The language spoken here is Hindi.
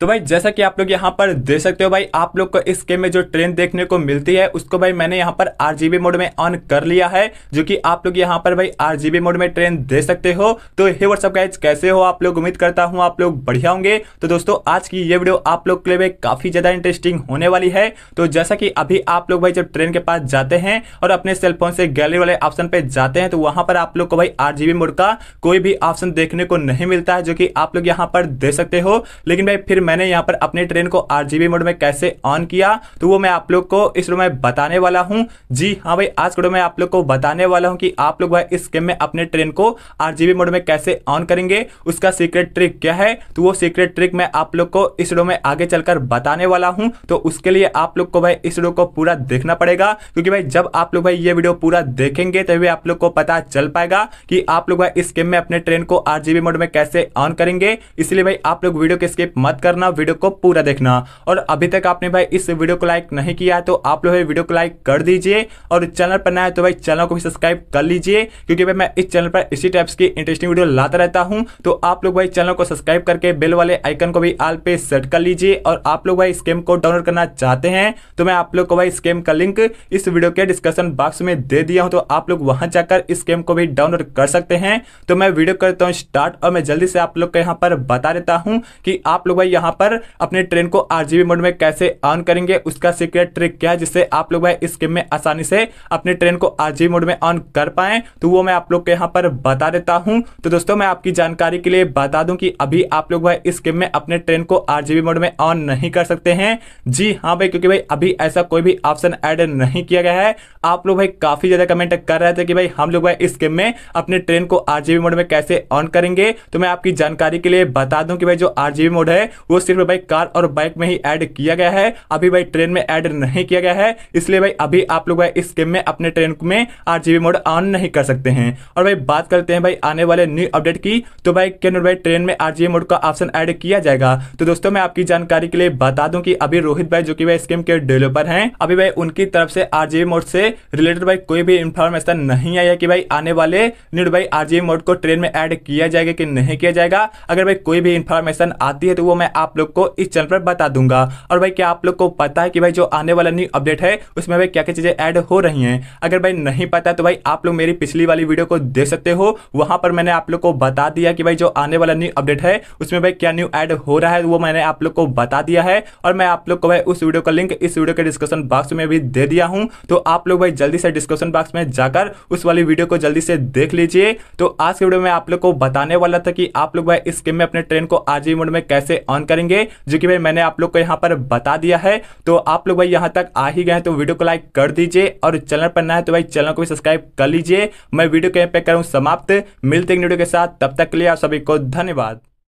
तो भाई जैसा कि आप लोग यहाँ पर देख सकते हो भाई आप लोग को इस गेम में जो ट्रेन देखने को मिलती है उसको भाई मैंने यहाँ पर आरजीबी मोड में ऑन कर लिया है जो कि आप लोग यहाँ पर भाई आरजीबी मोड में ट्रेन दे सकते हो तो हे व्हाट्सअप गाइज कैसे हो आप लोग उम्मीद करता हूँ आप लोग बढ़िया होंगे तो दोस्तों आज की ये वीडियो आप लोग के लिए काफी ज्यादा इंटरेस्टिंग होने वाली है तो जैसा कि अभी आप लोग भाई जब ट्रेन के पास जाते हैं और अपने सेलफोन से गैलरी वाले ऑप्शन पे जाते हैं तो वहां पर आप लोग को भाई आर मोड का कोई भी ऑप्शन देखने को नहीं मिलता है जो कि आप लोग यहाँ पर दे सकते हो लेकिन भाई फिर मैंने यहाँ पर अपने ट्रेन को आर मोड में कैसे ऑन किया तो वो मैं आप लोग को इस रूम में बताने वाला हूँ जी हाँ भाई आज वीडियो में आप लोग को बताने वाला हूँ कि आप लोग भाई इस गेम में अपने ट्रेन को आर मोड में कैसे ऑन करेंगे उसका सीक्रेट ट्रिक क्या है तो वो सीक्रेट ट्रिक मैं आप लोग को इस रूम में आगे चलकर बताने वाला हूँ तो उसके लिए आप लोग को भाई इस वीडियो को पूरा देखना पड़ेगा क्योंकि भाई जब आप लोग भाई ये वीडियो पूरा देखेंगे तभी आप लोग को पता चल पाएगा कि आप लोग भाई इस गेम में अपने ट्रेन को आर मोड में कैसे ऑन करेंगे इसलिए भाई आप लोग वीडियो के स्किप मत कर करना वीडियो को पूरा देखना और अभी तक आपने भाई इस वीडियो को लाइक नहीं किया तो आप लोग वीडियो को लाइक कर दीजिए और चैनल पर नया तो भाई चैनल को भी सब्सक्राइब कर लीजिए क्योंकि भाई मैं इस चैनल पर इसी टाइप्स की इंटरेस्टिंग वीडियो लाता रहता हूँ तो आप लोग भाई चैनल को सब्सक्राइब करके बेल वाले आइकन को भी आल पे सेट कर लीजिए और आप लोग भाई इस को डाउनलोड करना चाहते हैं तो मैं आप लोग को भाई इस का लिंक इस वीडियो के डिस्कशन बॉक्स में दे दिया हूँ तो आप लोग वहां जाकर इस गेम को भी डाउनलोड कर सकते हैं तो मैं वीडियो करता हूँ स्टार्ट और मैं जल्दी से आप लोग को यहाँ पर बता देता हूँ कि आप लोग भाई यहाँ यहाँ पर अपने ट्रेन को आरजीबी मोड में कैसे ऑन करेंगे उसका सीक्रेट ट्रिक क्या है जिससे आप लोग भाई गेम में आसानी से अपने ट्रेन को आरजीबी मोड में ऑन कर पाए तो वो मैं आप लोग के यहाँ पर बता देता हूँ तो दोस्तों मैं आपकी जानकारी के लिए बता दूं कि अभी आप लोग भाई इस गेम में अपने ट्रेन को आरजीबी मोड में ऑन नहीं कर सकते हैं जी हाँ भाई क्योंकि भाई अभी ऐसा कोई भी ऑप्शन ऐड नहीं किया गया है आप लोग भाई काफी ज्यादा कमेंट कर रहे थे कि भाई हम लोग भाई इस गेम में अपने ट्रेन को आरजीबी मोड में कैसे ऑन करेंगे तो मैं आपकी जानकारी के लिए बता दूं कि भाई जो आरजीबी मोड है वो वो सिर्फ भाई कार और बाइक में ही ऐड किया गया है अभी भाई ट्रेन में ऐड नहीं किया गया है इसलिए भाई अभी आप लोग भाई इस गेम में अपने ट्रेन में आर मोड ऑन नहीं कर सकते हैं और भाई बात करते हैं भाई आने वाले न्यू अपडेट की तो भाई कैनोट भाई ट्रेन में आर मोड का ऑप्शन ऐड किया जाएगा तो दोस्तों मैं आपकी जानकारी के लिए बता दूं कि अभी रोहित भाई जो कि भाई स्कीम के डेवलपर हैं अभी भाई उनकी तरफ से आर मोड से रिलेटेड भाई कोई भी इंफॉर्मेशन नहीं आया है कि भाई आने वाले न्यू भाई आर मोड को ट्रेन में ऐड किया जाएगा कि नहीं किया जाएगा अगर भाई कोई भी इंफॉर्मेशन आती है तो वो मैं आप आप लोग को इस चैनल पर बता दूंगा और भाई क्या आप लोग को पता है कि भाई जो आने वाला न्यू अपडेट है उसमें भाई क्या क्या चीज़ें ऐड हो रही हैं अगर भाई नहीं पता तो भाई आप लोग मेरी पिछली वाली वीडियो को देख सकते हो वहां पर मैंने आप लोग को बता दिया कि भाई जो आने वाला न्यू अपडेट है उसमें भाई क्या न्यू एड हो रहा है वो मैंने आप लोग को बता दिया है और मैं आप लोग को भाई उस वीडियो का लिंक इस वीडियो के डिस्क्रिप्शन बॉक्स में भी दे दिया हूँ तो आप लोग भाई जल्दी से डिस्क्रिप्शन बॉक्स में जाकर उस वाली वीडियो को जल्दी से देख लीजिए तो आज के वीडियो में आप लोग को बताने वाला था कि आप लोग भाई इस गेम में अपने ट्रेन को आज ही मोड में कैसे ऑन कर करेंगे जो कि भाई मैंने आप लोग को यहाँ पर बता दिया है तो आप लोग भाई यहाँ तक आ ही गए तो वीडियो को लाइक कर दीजिए और चैनल पर ना है तो भाई चैनल को भी सब्सक्राइब कर लीजिए मैं वीडियो को पे करूँ समाप्त मिलते वीडियो के साथ तब तक के लिए आप सभी को धन्यवाद